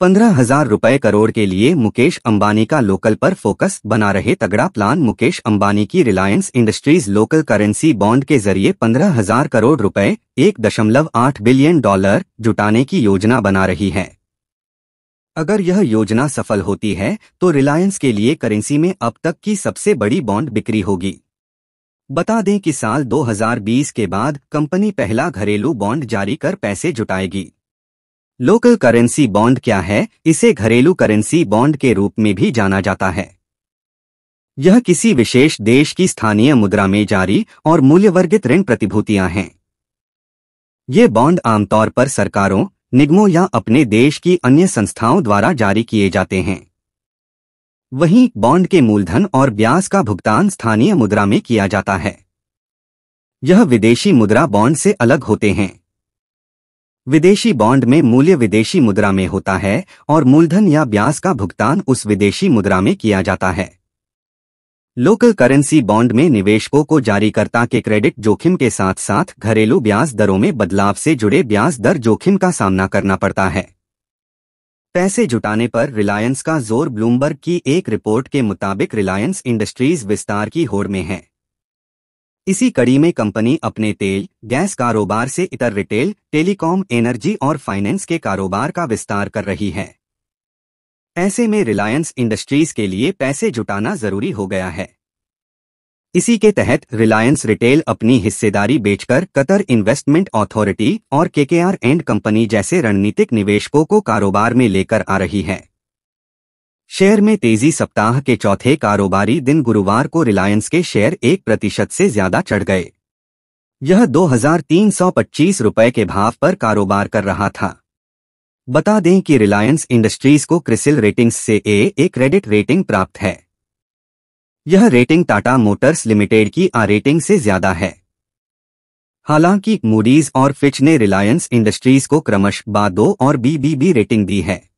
पंद्रह हजार रुपए करोड़ के लिए मुकेश अंबानी का लोकल पर फोकस बना रहे तगड़ा प्लान मुकेश अंबानी की Reliance Industries local currency bond के जरिए पंद्रह हजार करोड़ रुपए एक दशमलव आठ बिलियन डॉलर जुटाने की योजना बना रही है अगर यह योजना सफल होती है तो रिलायंस के लिए करेंसी में अब तक की सबसे बड़ी बॉन्ड बिक्री होगी बता दें कि साल 2020 के बाद कंपनी पहला घरेलू बॉन्ड जारी कर पैसे जुटाएगी लोकल करेंसी बॉन्ड क्या है इसे घरेलू करेंसी बॉन्ड के रूप में भी जाना जाता है यह किसी विशेष देश की स्थानीय मुद्रा में जारी और मूल्यवर्गित ऋण प्रतिभूतियां हैं ये बॉन्ड आमतौर पर सरकारों निगमों या अपने देश की अन्य संस्थाओं द्वारा जारी किए जाते हैं वहीं बॉन्ड के मूलधन और ब्याज का भुगतान स्थानीय मुद्रा में किया जाता है यह विदेशी मुद्रा बॉन्ड से अलग होते हैं विदेशी बॉन्ड में मूल्य विदेशी मुद्रा में होता है और मूलधन या ब्याज का भुगतान उस विदेशी मुद्रा में किया जाता है लोकल करेंसी बॉन्ड में निवेशकों को जारीकर्ता के क्रेडिट जोखिम के साथ साथ घरेलू ब्याज दरों में बदलाव से जुड़े ब्याज दर जोखिम का सामना करना पड़ता है पैसे जुटाने पर रिलायंस का जोर ब्लूमबर्ग की एक रिपोर्ट के मुताबिक रिलायंस इंडस्ट्रीज विस्तार की होड़ में है इसी कड़ी में कंपनी अपने तेल गैस कारोबार से इतर रिटेल टेलीकॉम एनर्जी और फाइनेंस के कारोबार का विस्तार कर रही है ऐसे में रिलायंस इंडस्ट्रीज के लिए पैसे जुटाना जरूरी हो गया है इसी के तहत रिलायंस रिटेल अपनी हिस्सेदारी बेचकर कतर इन्वेस्टमेंट अथॉरिटी और केकेआर एंड कंपनी जैसे रणनीतिक निवेशकों को कारोबार में लेकर आ रही है शेयर में तेजी सप्ताह के चौथे कारोबारी दिन गुरुवार को रिलायंस के शेयर एक प्रतिशत से ज्यादा चढ़ गए यह 2,325 रुपए के भाव पर कारोबार कर रहा था बता दें कि रिलायंस इंडस्ट्रीज को क्रिसिल रेटिंग्स से ए एक क्रेडिट रेटिंग प्राप्त है यह रेटिंग टाटा मोटर्स लिमिटेड की आ रेटिंग से ज्यादा है हालांकि मूडीज और फिच ने रिलायंस इंडस्ट्रीज को क्रमश बा दो और बीबीबी रेटिंग दी है